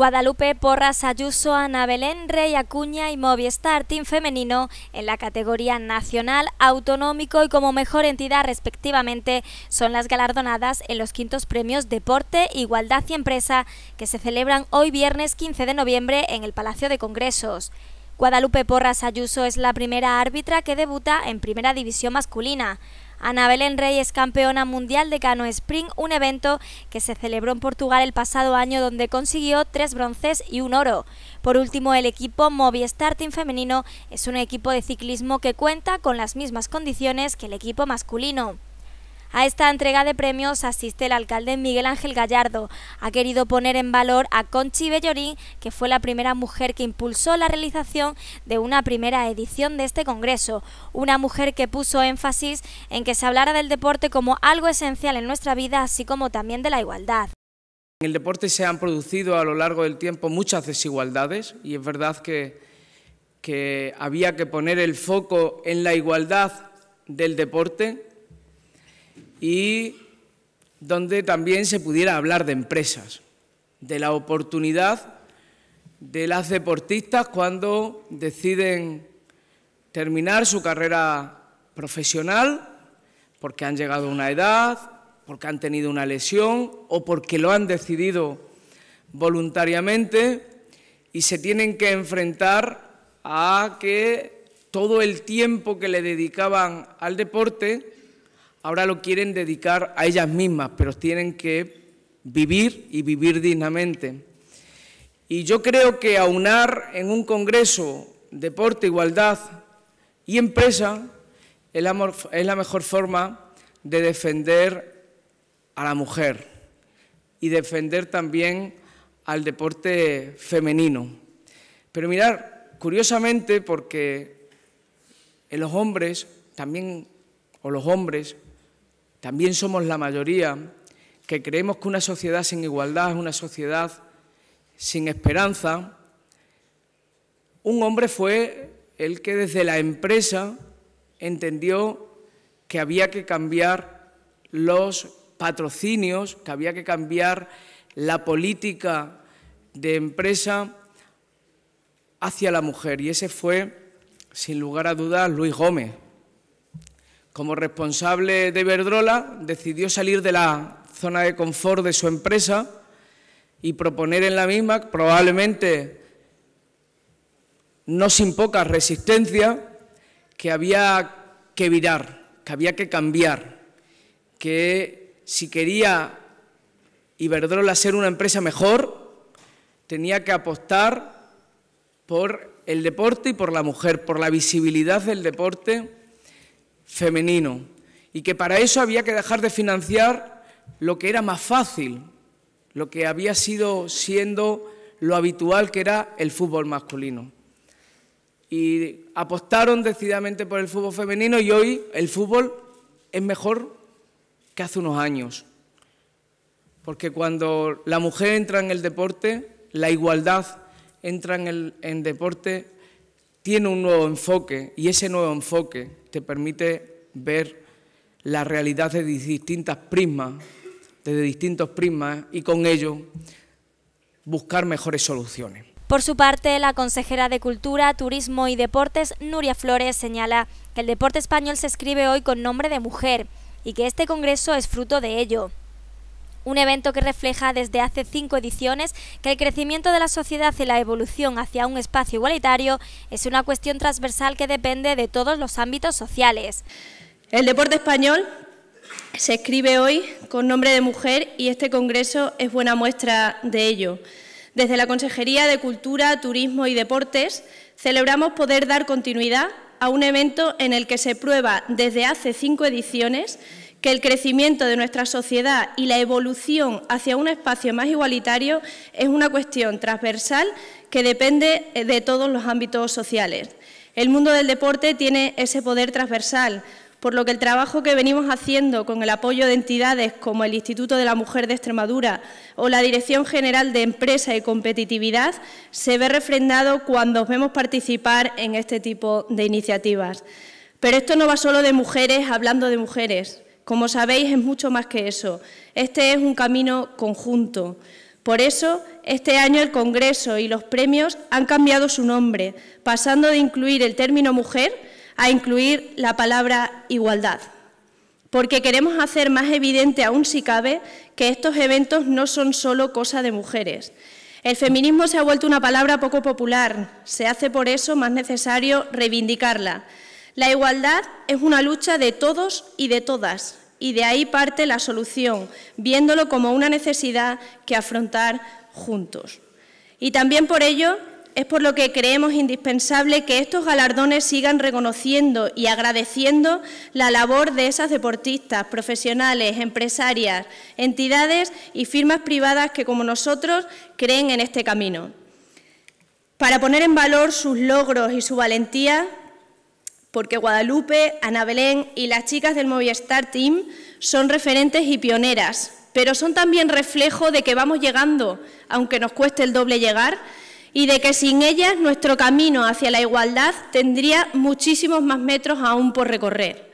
Guadalupe Porras Ayuso, Ana Belén Rey Acuña y Movistar Team Femenino en la categoría nacional, autonómico y como mejor entidad respectivamente son las galardonadas en los quintos premios Deporte, Igualdad y Empresa que se celebran hoy viernes 15 de noviembre en el Palacio de Congresos. Guadalupe Porras Ayuso es la primera árbitra que debuta en Primera División Masculina. Ana Belén es campeona mundial de Cano Spring, un evento que se celebró en Portugal el pasado año donde consiguió tres bronces y un oro. Por último, el equipo Movistar Team Femenino es un equipo de ciclismo que cuenta con las mismas condiciones que el equipo masculino. A esta entrega de premios asiste el alcalde Miguel Ángel Gallardo. Ha querido poner en valor a Conchi Bellorín, que fue la primera mujer que impulsó la realización de una primera edición de este congreso. Una mujer que puso énfasis en que se hablara del deporte como algo esencial en nuestra vida, así como también de la igualdad. En el deporte se han producido a lo largo del tiempo muchas desigualdades y es verdad que, que había que poner el foco en la igualdad del deporte y donde también se pudiera hablar de empresas, de la oportunidad de las deportistas cuando deciden terminar su carrera profesional porque han llegado a una edad, porque han tenido una lesión o porque lo han decidido voluntariamente y se tienen que enfrentar a que todo el tiempo que le dedicaban al deporte ahora lo quieren dedicar a ellas mismas, pero tienen que vivir y vivir dignamente. Y yo creo que aunar en un congreso deporte, igualdad y empresa es la, mejor forma de defender a la mujer y defender también al deporte femenino. Pero mirar, curiosamente, porque en los hombres también, o los hombres también somos la mayoría que creemos que una sociedad sin igualdad es una sociedad sin esperanza. Un hombre fue el que desde la empresa entendió que había que cambiar los patrocinios, que había que cambiar la política de empresa hacia la mujer. Y ese fue, sin lugar a dudas, Luis Gómez, como responsable de Verdrola, decidió salir de la zona de confort de su empresa y proponer en la misma, probablemente no sin poca resistencia, que había que virar, que había que cambiar, que si quería Iberdrola ser una empresa mejor, tenía que apostar por el deporte y por la mujer, por la visibilidad del deporte femenino y que para eso había que dejar de financiar lo que era más fácil, lo que había sido siendo lo habitual que era el fútbol masculino. Y apostaron decididamente por el fútbol femenino y hoy el fútbol es mejor que hace unos años. Porque cuando la mujer entra en el deporte, la igualdad entra en el deporte, tiene un nuevo enfoque y ese nuevo enfoque te permite ver la realidad de distintas prismas, desde distintos prismas y con ello buscar mejores soluciones. Por su parte, la consejera de Cultura, Turismo y Deportes, Nuria Flores, señala que el deporte español se escribe hoy con nombre de mujer y que este congreso es fruto de ello. Un evento que refleja desde hace cinco ediciones que el crecimiento de la sociedad y la evolución hacia un espacio igualitario es una cuestión transversal que depende de todos los ámbitos sociales. El deporte español se escribe hoy con nombre de mujer y este congreso es buena muestra de ello. Desde la Consejería de Cultura, Turismo y Deportes celebramos poder dar continuidad a un evento en el que se prueba desde hace cinco ediciones que el crecimiento de nuestra sociedad y la evolución hacia un espacio más igualitario es una cuestión transversal que depende eh, de todos los ámbitos sociales. El mundo del deporte tiene ese poder transversal, por lo que el trabajo que venimos haciendo con el apoyo de entidades como el Instituto de la Mujer de Extremadura o la Dirección General de Empresa y Competitividad se ve refrendado cuando vemos participar en este tipo de iniciativas. Pero esto no va solo de mujeres hablando de mujeres. Como sabéis, es mucho más que eso. Este es un camino conjunto. Por eso, este año el Congreso y los premios han cambiado su nombre, pasando de incluir el término mujer a incluir la palabra igualdad. Porque queremos hacer más evidente, aún si cabe, que estos eventos no son solo cosa de mujeres. El feminismo se ha vuelto una palabra poco popular, se hace por eso más necesario reivindicarla. La igualdad es una lucha de todos y de todas, y de ahí parte la solución, viéndolo como una necesidad que afrontar juntos. Y también por ello es por lo que creemos indispensable que estos galardones sigan reconociendo y agradeciendo la labor de esas deportistas, profesionales, empresarias, entidades y firmas privadas que, como nosotros, creen en este camino. Para poner en valor sus logros y su valentía, porque Guadalupe, Ana Belén y las chicas del Movistar Team son referentes y pioneras, pero son también reflejo de que vamos llegando, aunque nos cueste el doble llegar, y de que sin ellas nuestro camino hacia la igualdad tendría muchísimos más metros aún por recorrer.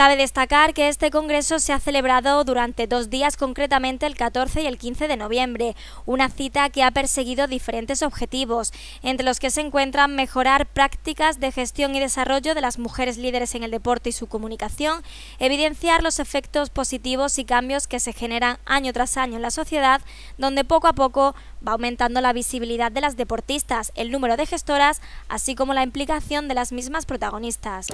Cabe destacar que este congreso se ha celebrado durante dos días, concretamente el 14 y el 15 de noviembre, una cita que ha perseguido diferentes objetivos, entre los que se encuentran mejorar prácticas de gestión y desarrollo de las mujeres líderes en el deporte y su comunicación, evidenciar los efectos positivos y cambios que se generan año tras año en la sociedad, donde poco a poco va aumentando la visibilidad de las deportistas, el número de gestoras, así como la implicación de las mismas protagonistas.